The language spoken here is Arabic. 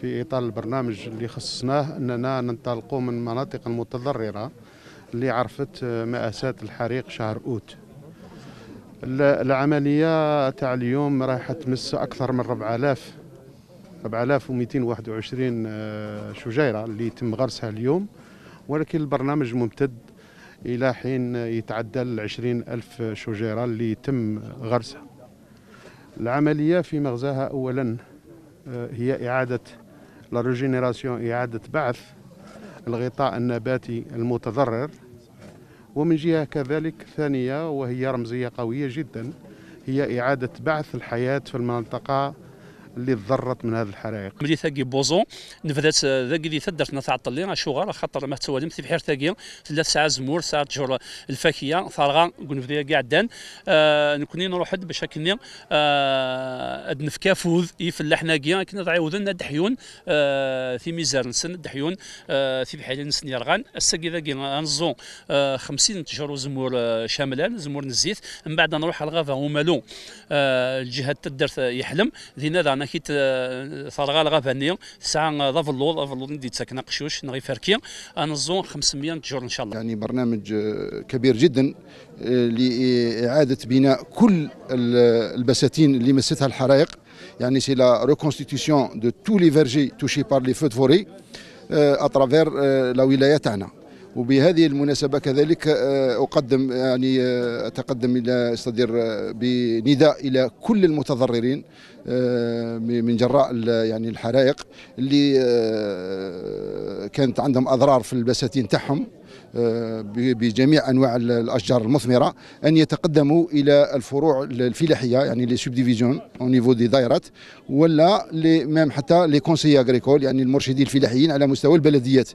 في اطار البرنامج اللي خصصناه اننا ننطلقوا من المناطق المتضرره اللي عرفت ماساه الحريق شهر اوت العمليه تاع اليوم راح تمس اكثر من 4000 4221 آه، شجيره اللي تم غرسها اليوم ولكن البرنامج ممتد الى حين يتعدى ال 20000 شجيره اللي تم غرسها العمليه في مغزاها اولا آه، هي اعاده لا ريجينيراسيون إعادة بعث الغطاء النباتي المتضرر ومن جهة كذلك ثانية وهي رمزية قوية جدا هي إعادة بعث الحياة في المنطقة اللي تضرت من هذه الحرائق ملي ثاقي بوزون نفذت آه، ذاك اللي ثدرتنا تعطل لينا شغل خاطر ما توالم في بحير ثاقي ثلاث ساعات زمور ساعه جور الفاكهه ثرغا كنبدا كاع دان آه نكوني نروح باش هكني آه نفكا فوز يفلحنا كيا كنا ضعيوذنا دحيون آه في ميزار نسن دحيون آه في بحال نسن يرغان الساقي ذاك آه، نزو 50 آه، تجر زمور شاملان زمور نزيت من بعد نروح الغابه ومالو الجهه تدرت يحلم ذينا كيت ثرغا لغا فانية ساعة آه، ضاف اللوض ضاف اللوض ندي تساكنة قشوش نغي انا الزون 500 جور إن شاء الله يعني برنامج آه، كبير جدا آه، لإعادة بناء كل البساتين اللي مستها الحرائق يعني سي لا ريكونستيتيسيون دو تو لي فيرجي توشي بار لي فو دو اترافير لا ولايه تاعنا وبهذه المناسبة كذلك آه، أقدم يعني آه، أتقدم إلى أستدير آه، بنداء إلى كل المتضررين من جراء يعني الحرائق اللي كانت عندهم أضرار في البساتين تاعهم بجميع انواع الاشجار المثمره ان يتقدموا الى الفروع الفلاحيه يعني لي سوب ديفيزيون او نيفو دي دايرات ولا مام حتى لي كونسي اغريكول يعني المرشدين الفلاحيين على مستوى البلديات